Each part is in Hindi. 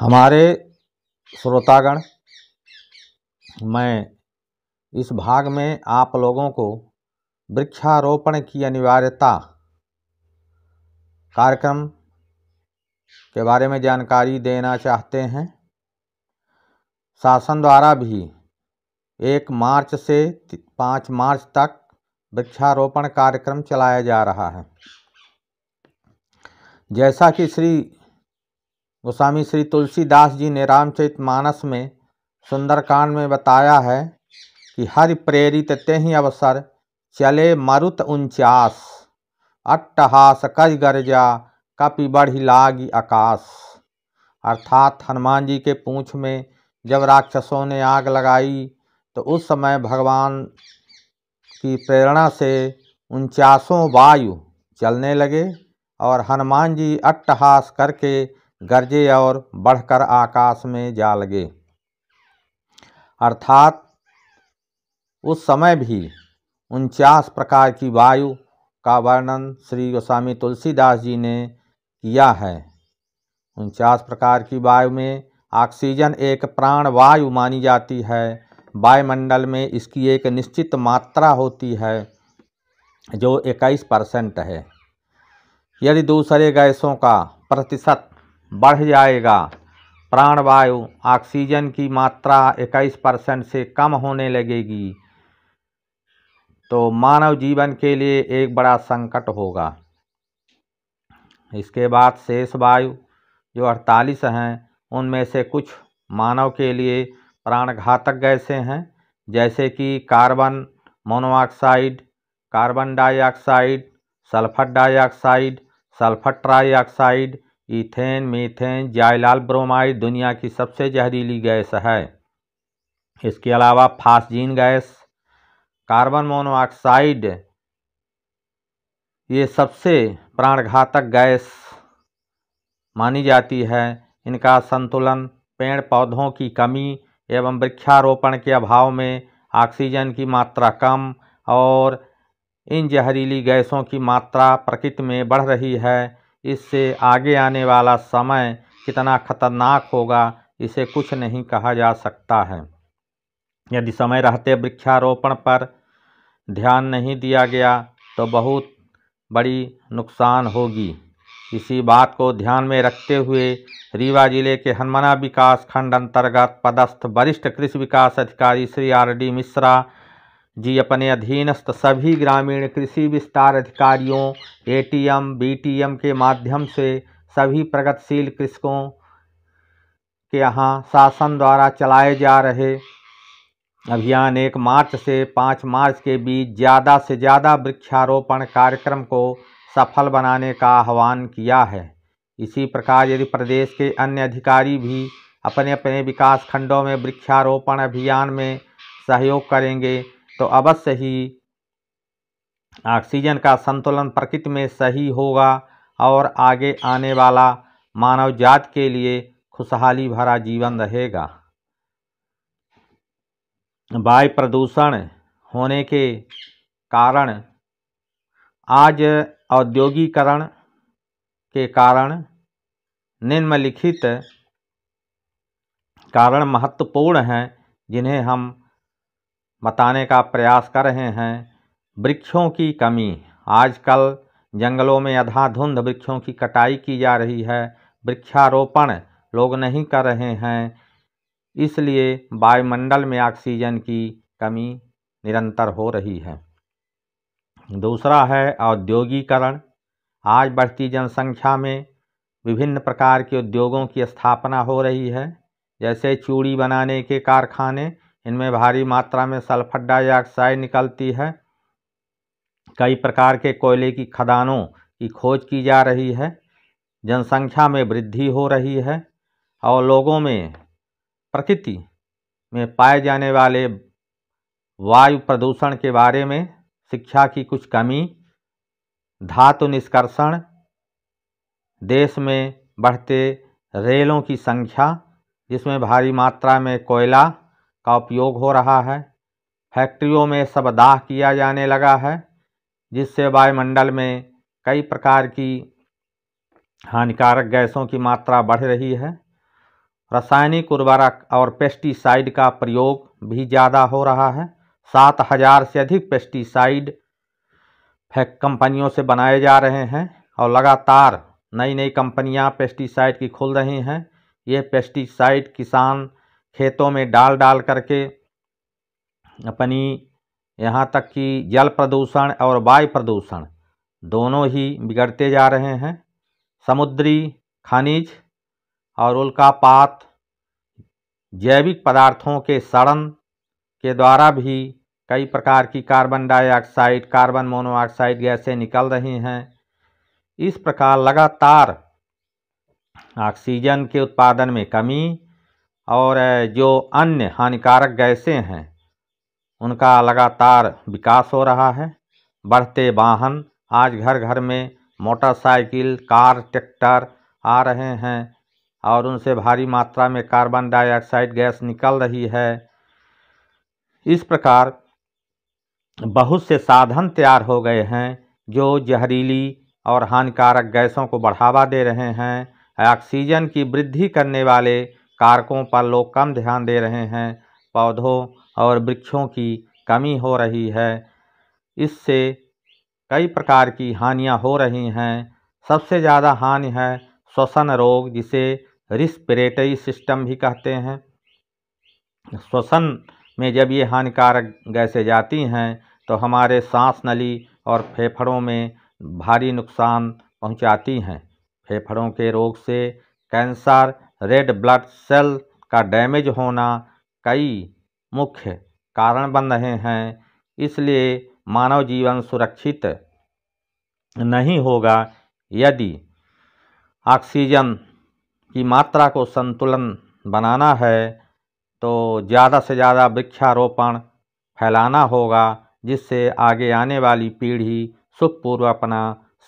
हमारे श्रोतागण मैं इस भाग में आप लोगों को वृक्षारोपण की अनिवार्यता कार्यक्रम के बारे में जानकारी देना चाहते हैं शासन द्वारा भी एक मार्च से पाँच मार्च तक वृक्षारोपण कार्यक्रम चलाया जा रहा है जैसा कि श्री गोस्वामी श्री तुलसीदास जी ने रामचरित मानस में सुंदरकांड में बताया है कि हर प्रेरित ते ही अवसर चले मरुत उनचास अट्टहास कज गरजा कपि बढ़ी लागी आकाश अर्थात हनुमान जी के पूँछ में जब राक्षसों ने आग लगाई तो उस समय भगवान की प्रेरणा से उनचासों वायु चलने लगे और हनुमान जी अट्टहास करके गरजे और बढ़कर आकाश में जा लगे अर्थात उस समय भी उनचास प्रकार की वायु का वर्णन श्री गोस्वामी तुलसीदास जी ने किया है उनचास प्रकार की वायु में ऑक्सीजन एक प्राण वायु मानी जाती है वायुमंडल में इसकी एक निश्चित मात्रा होती है जो 21 परसेंट है यदि दूसरे गैसों का प्रतिशत बढ़ जाएगा प्राणवायु ऑक्सीजन की मात्रा 21 परसेंट से कम होने लगेगी तो मानव जीवन के लिए एक बड़ा संकट होगा इसके बाद शेष वायु जो 48 हैं उनमें से कुछ मानव के लिए प्राणघातक गैसें हैं जैसे कि carbon monoxide carbon dioxide sulphur dioxide sulphur trioxide ethane methane xylyl bromide दुनिया की सबसे जहरीली गैस है इसके अलावा फास्जीन गैस कार्बन मोनोऑक्साइड ये सबसे प्राणघातक गैस मानी जाती है इनका संतुलन पेड़ पौधों की कमी एवं वृक्षारोपण के अभाव में ऑक्सीजन की मात्रा कम और इन जहरीली गैसों की मात्रा प्रकृति में बढ़ रही है इससे आगे आने वाला समय कितना खतरनाक होगा इसे कुछ नहीं कहा जा सकता है यदि समय रहते वृक्षारोपण पर ध्यान नहीं दिया गया तो बहुत बड़ी नुकसान होगी इसी बात को ध्यान में रखते हुए रीवा जिले के हनमना विकास खंड अंतर्गत पदस्थ वरिष्ठ कृषि विकास अधिकारी श्री आर डी मिश्रा जी अपने अधीनस्थ सभी ग्रामीण कृषि विस्तार अधिकारियों एटीएम बीटीएम के माध्यम से सभी प्रगतिशील कृषकों के यहाँ शासन द्वारा चलाए जा रहे अभियान एक मार्च से पाँच मार्च के बीच ज़्यादा से ज़्यादा वृक्षारोपण कार्यक्रम को सफल बनाने का आह्वान किया है इसी प्रकार यदि प्रदेश के अन्य अधिकारी भी अपने अपने विकास खंडों में वृक्षारोपण अभियान में सहयोग करेंगे तो अवश्य ही ऑक्सीजन का संतुलन प्रकृति में सही होगा और आगे आने वाला मानव जात के लिए खुशहाली भरा जीवन रहेगा वायु प्रदूषण होने के कारण आज औद्योगिकरण के कारण निम्नलिखित कारण महत्वपूर्ण हैं जिन्हें हम बताने का प्रयास कर रहे हैं वृक्षों की कमी आजकल जंगलों में अधाधुंध वृक्षों की कटाई की जा रही है वृक्षारोपण लोग नहीं कर रहे हैं इसलिए वायुमंडल में ऑक्सीजन की कमी निरंतर हो रही है दूसरा है औद्योगिकरण आज बढ़ती जनसंख्या में विभिन्न प्रकार के उद्योगों की स्थापना हो रही है जैसे चूड़ी बनाने के कारखाने इनमें भारी मात्रा में सल्फर डाइऑक्साइड निकलती है कई प्रकार के कोयले की खदानों की खोज की जा रही है जनसंख्या में वृद्धि हो रही है और लोगों में प्रकृति में पाए जाने वाले वायु प्रदूषण के बारे में शिक्षा की कुछ कमी धातु निष्कर्षण देश में बढ़ते रेलों की संख्या जिसमें भारी मात्रा में कोयला का उपयोग हो रहा है फैक्ट्रियों में सब दाह किया जाने लगा है जिससे वायुमंडल में कई प्रकार की हानिकारक गैसों की मात्रा बढ़ रही है रासायनिक उर्वरक और पेस्टिसाइड का प्रयोग भी ज़्यादा हो रहा है सात हज़ार से अधिक पेस्टिसाइड फैक कंपनियों से बनाए जा रहे हैं और लगातार नई नई कंपनियां पेस्टिसाइड की खुल रही हैं ये पेस्टिसाइड किसान खेतों में डाल डाल करके अपनी यहाँ तक कि जल प्रदूषण और वायु प्रदूषण दोनों ही बिगड़ते जा रहे हैं समुद्री खनिज और उल्कापात जैविक पदार्थों के सड़न के द्वारा भी कई प्रकार की कार्बन डाइऑक्साइड कार्बन मोनोऑक्साइड गैसें निकल रही हैं इस प्रकार लगातार ऑक्सीजन के उत्पादन में कमी और जो अन्य हानिकारक गैसें हैं उनका लगातार विकास हो रहा है बढ़ते वाहन आज घर घर में मोटरसाइकिल कार ट्रैक्टर आ रहे हैं और उनसे भारी मात्रा में कार्बन डाइऑक्साइड गैस निकल रही है इस प्रकार बहुत से साधन तैयार हो गए हैं जो जहरीली और हानिकारक गैसों को बढ़ावा दे रहे हैं ऑक्सीजन की वृद्धि करने वाले कारकों पर लोग कम ध्यान दे रहे हैं पौधों और वृक्षों की कमी हो रही है इससे कई प्रकार की हानियां हो रही हैं सबसे ज़्यादा हानि है श्वसन रोग जिसे रिस्परेटरी सिस्टम भी कहते हैं श्वसन में जब ये हानिकारक गैसें जाती हैं तो हमारे सांस नली और फेफड़ों में भारी नुकसान पहुंचाती हैं फेफड़ों के रोग से कैंसर रेड ब्लड सेल का डैमेज होना कई मुख्य कारण बन रहे हैं इसलिए मानव जीवन सुरक्षित नहीं होगा यदि ऑक्सीजन की मात्रा को संतुलन बनाना है तो ज़्यादा से ज़्यादा वृक्षारोपण फैलाना होगा जिससे आगे आने वाली पीढ़ी सुखपूर्व अपना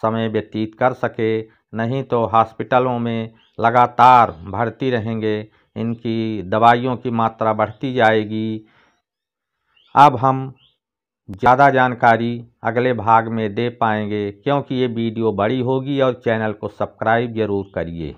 समय व्यतीत कर सके नहीं तो हॉस्पिटलों में लगातार बढ़ती रहेंगे इनकी दवाइयों की मात्रा बढ़ती जाएगी अब हम ज़्यादा जानकारी अगले भाग में दे पाएंगे क्योंकि ये वीडियो बड़ी होगी और चैनल को सब्सक्राइब ज़रूर करिए